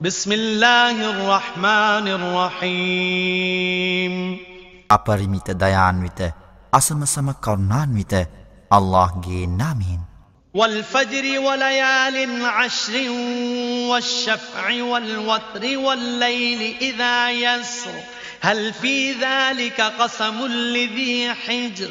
بسم الله الرحمن الرحيم أبرميت ديان أسم سم كرنان අසමසම الله جي نامين والفجر وليال عشر والشفع والوتر والليل إذا يسر هل في ذلك قسم لذي حجر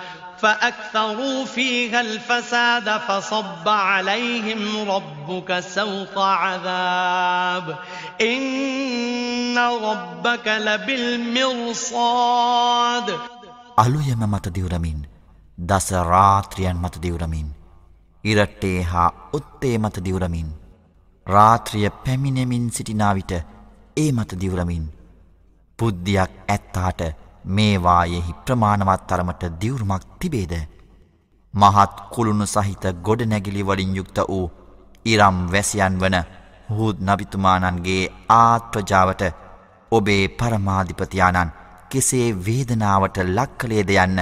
فأكثروا فيها الفساد فصب عليهم ربك سوط عذاب إن ربك لبالمرصاد අලුයම මත දිවුරමින් දස රාත්‍රියන් මත දිවුරමින් ඉරට්ටේ හා උත්තේ මත දිවුරමින් රාත්‍රිය පැමිණෙමින් සිටිනා විට ඒ මත දිවුරමින් බුද්ධියක් ඇත්තාට මේවායෙහි ප්‍රමාණවත් තරමට දියුරුමක් තිබේද. මහත් කුළුණු සහිත ගොඩනැගිලි වලින් යුක්ත වූ ඉරම් වැසියන් වන හූද් නබිතුමාණන්ගේ ආත්‍රජාවට ඔබේ පරමාධිපතියාණන් කෙසේ වේදනාවට ලක්කලේද යන්න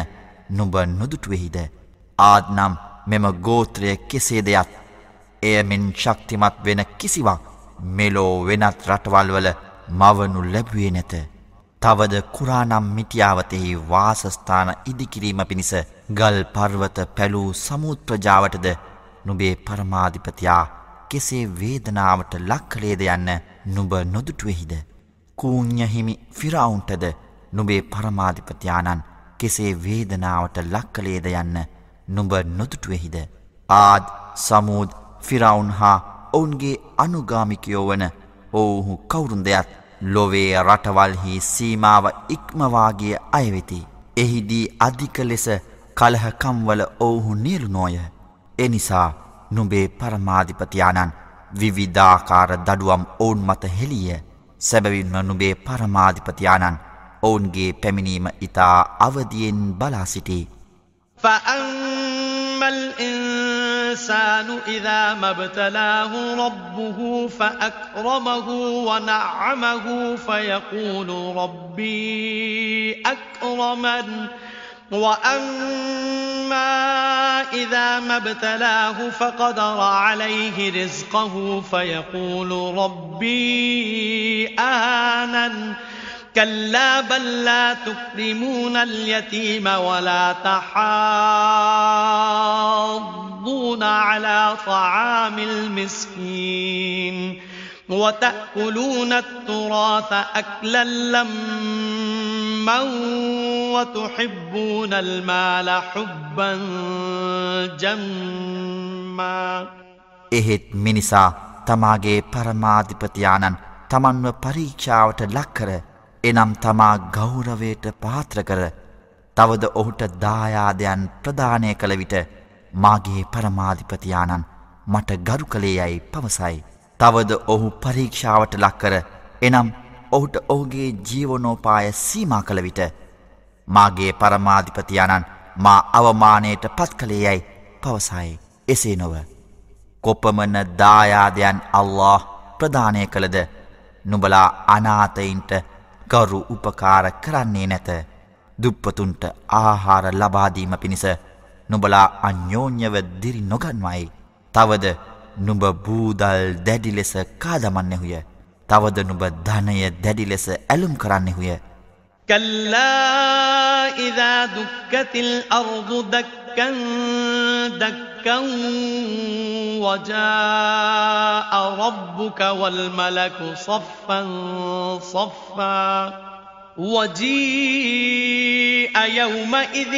නුබ නොදුටුවෙහිද. ආත්නම් මෙම ගෝත්‍රය කෙසේ දෙයත් එයමින් ශක්තිමත් වෙන කිසිවක් මෙලෝ වෙනත් රටවල්වල මවනු ලැබුවේ නැත. තවද කුරානම් මිටියාවතෙහි වාසස්ථාන ඉදිකිරීම පිණිස ගල් පර්වත පැලූ සමුත් ප්‍රජාවටද නුබේ පරමාධිපතියා කෙසේ වේදනාවට ලක්කලේද යන්න නුබ නොදුටුවෙහිද. කූඥහිමි ෆිරවුන්ටද නුබේ පරමාධිපතියානන් කෙසේ වේදනාවට ලක්කලේද යන්න නුබ නොදුටුවෙහිද. ආද සමූද ෆිරවුන් හා ඔවුන්ගේ අනුගාමිකයෝ වන ඔවුහු කවුරුන් දෙයක්ත් ලොවේ රටවල්හි සීමාව ඉක්මවාගේ අයවෙති. එහිදී අධික ලෙස කලහකම්වල ඔවුහු නිර්නෝය. එනිසා නුබේ පරමාධිපතියානන් විවිධාකාර දඩුවම් ඔවුන් මත හෙළිය සැබවින්ම නුබේ පරමාධිපතියානන් ඔවුන්ගේ පැමිණීම ඉතා අවදියෙන් බලාසිටි. فأما الإنسان الإنسان إذا ما ابتلاه ربه فأكرمه ونعمه فيقول ربي أكرمن وأما إذا ما ابتلاه فقدر عليه رزقه فيقول ربي أهانن كلا بل لا تكرمون اليتيم ولا تحاضون على طعام المسكين وتأكلون التراث أكلا لما وتحبون المال حبا جما එහෙත් මිනිසා තමාගේ පරමාධිපතියාණන් තමන්ව පරීක්ෂාවට ලක්කර එනම් තමා ගෞරවයට පාත්‍ර කර තවද ඔහුට දායාදයන් ප්‍රදානය කළ විට මාගේ පරමාධිපතියානන් මට ගරු කළේ යැයි පවසයි. තවද ඔහු පරීක්ෂාවට ලක්කර එනම් ඔහුට ඔහුගේ ජීවනෝපාය සීමා කළ විට මාගේ පරමාධිපතියානන් මා අවමානයට පත් කළේ යැයි පවසයි එසේ නොව. කොපමන දායාදයන් අල්له ප්‍රධානය කළද නුබලා අනාතයින්ට ගරු උපකාර කරන්නේ නැත දුප්පතුන්ට ආහාර ලබාදීම පිණිස නුබලා අන්‍යෝන්‍යව දිරි නොගන්වයි. තවද නුඹ බූදල් දැඩි ලෙස කාදමන්නෙහුය. තවද නුඹ ධනය දැඩි ලෙස ඇලුම් කරන්නෙහුය. كلا إذا دكت الأرض دكا دكا وجاء ربك والملك صفا صفا وجيء يومئذ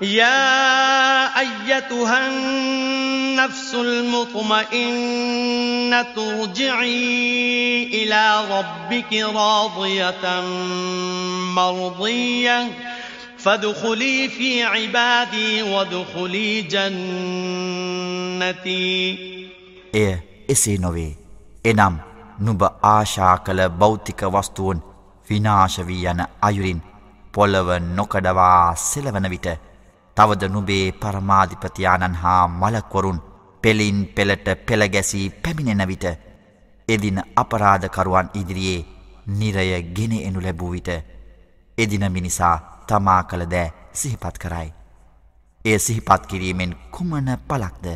يا أيتها النفس المطمئنة ارجعي إلى ربك راضية مرضية فادخلي في عبادي وادخلي جنتي එය එසේ නොවේ එනම් නුඹ آشا كلا භෞතික වස්තුන් في ناشا යන අයුරින් පොළව නොකඩවා සෙලවන විට තවද නුබේ පරමාධිපතියාණන් හා මලක්වරුන් පෙලින් පෙළට පෙළගැසී පැමිණෙන විට එදින අපරාධකරුවන් ඉදිරියේ නිරය ගෙන එනු ලැබූ විට එදින මිනිසා තමා කළ දෑ සිහිපත් කරයි. ඒ සිහිපත් කිරීමෙන් කුමන පලක්ද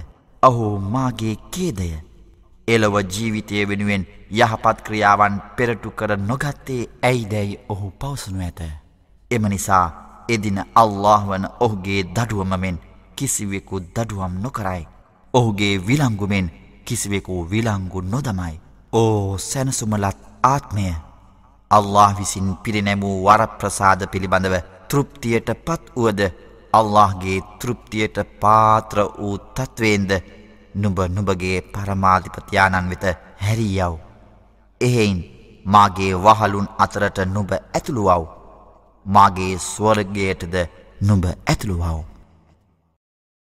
ඔහු මාගේ කේදය එලොව ජීවිතය වෙනුවෙන් යහපත් ක්‍රියාවන් පෙරටු කර නොගත්තේ ඇයිදැයි ඔහු පවසනු ඇත. එම නිසා එදින අල්له වන ඔහුගේ දඩුවම මෙෙන් කිසිවෙකු දඩුවම් නොකරයි. ඔහුගේ විලංගුමෙන් කිසිවෙකු විලංගු නොදමයි. ඕ සැනසුමලත් ආත්මය අල්له විසින් පිරිනැමූ වරප්‍රසාද පිළිබඳව තෘප්තියට පත් වුවද අල්لهගේ තෘප්තියට පාත්‍ර වූ තත්ත්වේන්ද නුඹ නුබගේ පරමාධිපතියාණන් වෙත හැරියව්. එහෙයින් මාගේ වහලුන් අතරට නුබ ඇතුළුවව්. මාගේ ස්වර්ගයටද නුඹ ඇතුළුවවෝ.